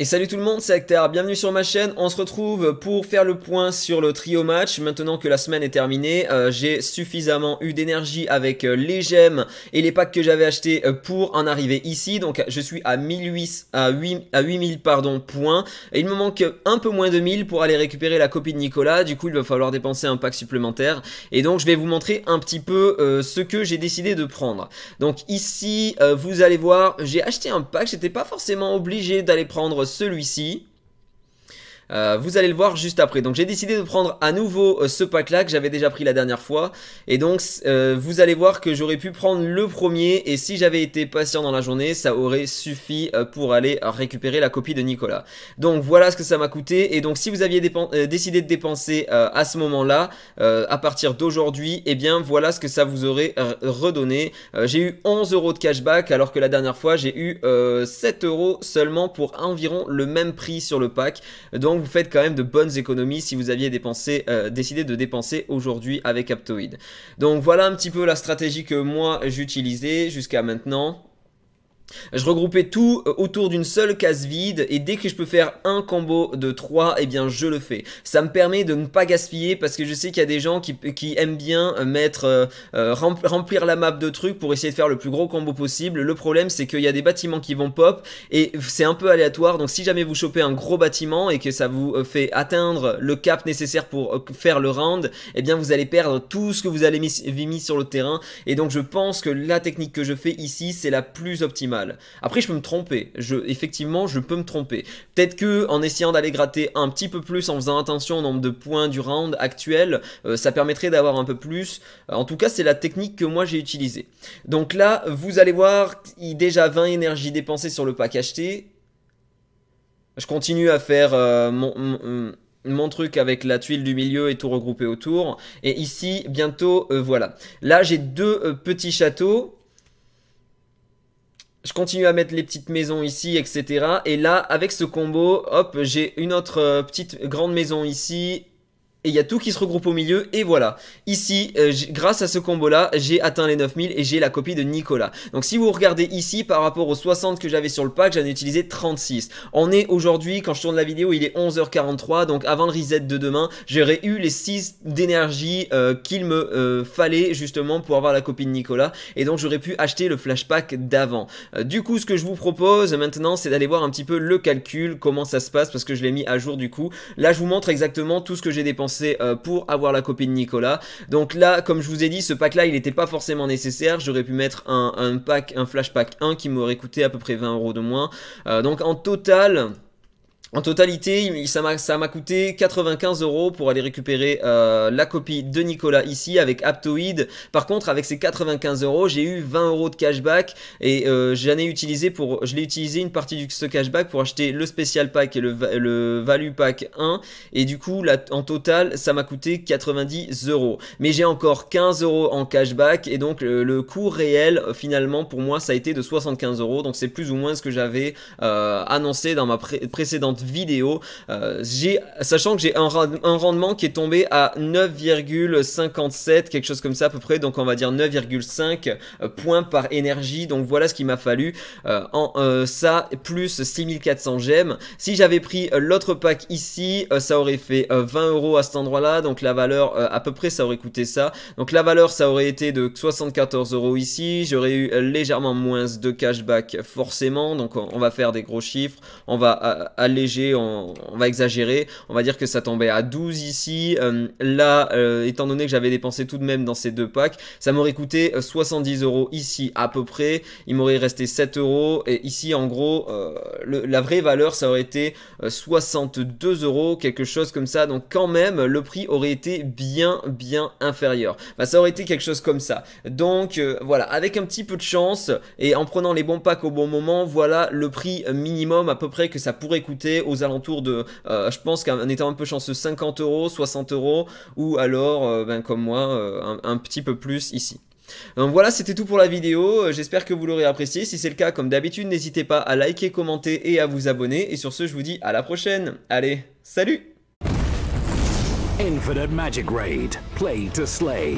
Et salut tout le monde, c'est Hector, bienvenue sur ma chaîne, on se retrouve pour faire le point sur le trio match, maintenant que la semaine est terminée, euh, j'ai suffisamment eu d'énergie avec euh, les gemmes et les packs que j'avais achetés euh, pour en arriver ici, donc je suis à à 8000 pardon, points, et il me manque un peu moins de 1000 pour aller récupérer la copie de Nicolas, du coup il va falloir dépenser un pack supplémentaire, et donc je vais vous montrer un petit peu ce que j'ai décidé de prendre. Donc ici, vous allez voir, j'ai acheté un pack, j'étais pas forcément obligé d'aller prendre celui-ci euh, vous allez le voir juste après. Donc j'ai décidé de prendre à nouveau euh, ce pack là que j'avais déjà pris la dernière fois. Et donc euh, vous allez voir que j'aurais pu prendre le premier et si j'avais été patient dans la journée ça aurait suffi pour aller récupérer la copie de Nicolas. Donc voilà ce que ça m'a coûté et donc si vous aviez décidé de dépenser à ce moment là, à partir d'aujourd'hui, et eh bien voilà ce que ça vous aurait redonné. j'ai eu 11 euros de cashback alors que la dernière fois j'ai eu 7 euros seulement pour environ le même prix sur le pack. Donc vous faites quand même de bonnes économies si vous aviez dépensé, euh, décidé de dépenser aujourd'hui avec Aptoid. Donc voilà un petit peu la stratégie que moi j'utilisais jusqu'à maintenant. Je regroupais tout euh, autour d'une seule case vide et dès que je peux faire un combo de 3, eh bien je le fais. Ça me permet de ne pas gaspiller parce que je sais qu'il y a des gens qui, aiment bien euh, mettre euh, remplir la map de trucs pour essayer de faire le plus gros combo possible. Le problème c'est qu'il y a des bâtiments qui vont pop et c'est un peu aléatoire donc si jamais vous chopez un gros bâtiment et que ça vous fait atteindre le cap nécessaire pour faire le round, eh bien vous allez perdre tout ce que vous avez mis sur le terrain et donc je pense que la technique que je fais ici c'est la plus optimale. Après, je peux me tromper. effectivement, je peux me tromper. Peut-être que en essayant d'aller gratter un petit peu plus, en faisant attention au nombre de points du round actuel, euh, ça permettrait d'avoir un peu plus. Euh, en tout cas, c'est la technique que moi j'ai utilisée. Donc là, vous allez voir, Il déjà 20 énergies dépensées sur le pack acheté. Je continue à faire euh, mon, truc avec la tuile du milieu et tout regroupé autour. Et ici, bientôt, voilà. Là, j'ai deux petits châteaux je continue à mettre les petites maisons ici, etc. Et là, avec ce combo, hop, j'ai une autre euh, petite grande maison ici et il y a tout qui se regroupe au milieu et voilà. Ici, euh, grâce à ce combo là, j'ai atteint les 9000 et j'ai la copie de Nicolas. Donc si vous regardez ici par rapport aux 60 que j'avais sur le pack, j'en ai utilisé 36. On est aujourd'hui, quand je tourne la vidéo, il est 11h43, donc avant le reset de demain, j'aurais eu les 6 d'énergie euh, qu'il me euh, fallait justement pour avoir la copie de Nicolas et donc j'aurais pu acheter le flash pack d'avant. du coup, ce que je vous propose maintenant, c'est d'aller voir un petit peu le calcul, comment ça se passe parce que je l'ai mis à jour du coup. Là, je vous montre exactement tout ce que j'ai dépensé euh, pour avoir la copie de Nicolas. Donc là, comme je vous ai dit, ce pack là, il n'était pas forcément nécessaire. J'aurais pu mettre un, pack, un flash pack 1 qui m'aurait coûté à peu près 20 euros de moins. Euh, donc en total... En totalité, ça m'a coûté 95 euros pour aller récupérer euh, la copie de Nicolas ici avec Aptoid. Par contre, avec ces 95 euros, j'ai eu 20 euros de cashback et euh, j'en ai utilisé pour, je l'ai utilisé une partie de ce cashback pour acheter le spécial pack et le, value pack 1. Et du coup, en total, ça m'a coûté 90 euros. Mais j'ai encore 15 euros en cashback et donc euh, le coût réel finalement pour moi ça a été de 75 euros. Donc c'est plus ou moins ce que j'avais annoncé dans ma précédente vidéo, euh, sachant que j'ai un, rendement qui est tombé à 9,57, quelque chose comme ça à peu près, donc on va dire 9,5 euh, points par énergie. Donc voilà ce qu'il m'a fallu euh, en ça, plus 6400 gemmes. Si j'avais pris l'autre pack ici, ça aurait fait 20 euros à cet endroit-là, donc la valeur à peu près ça aurait coûté ça. Donc la valeur ça aurait été de 74 euros ici, j'aurais eu légèrement moins de cashback forcément, donc on, va faire des gros chiffres, on va alléger on, va exagérer. On va dire que ça tombait à 12 ici. Euh, là, euh, étant donné que j'avais dépensé tout de même dans ces deux packs, ça m'aurait coûté 70 euh, euros ici à peu près. Il m'aurait resté 7 euros. Et ici, en gros, la vraie valeur, ça aurait été 62 euros, quelque chose comme ça. Donc quand même, le prix aurait été bien, bien inférieur. Bah, ça aurait été quelque chose comme ça. Donc voilà, avec un petit peu de chance et en prenant les bons packs au bon moment, voilà le prix minimum à peu près que ça pourrait coûter aux alentours de, euh, je pense qu'un étant un peu chanceux, 50 euros, 60 euros, ou alors, euh, ben, comme moi, euh, un, petit peu plus ici. voilà, c'était tout pour la vidéo, j'espère que vous l'aurez apprécié. Si c'est le cas, comme d'habitude, n'hésitez pas à liker, commenter et à vous abonner. Et sur ce, je vous dis à la prochaine. Allez, salut Infinite Magic Raid, play to slay.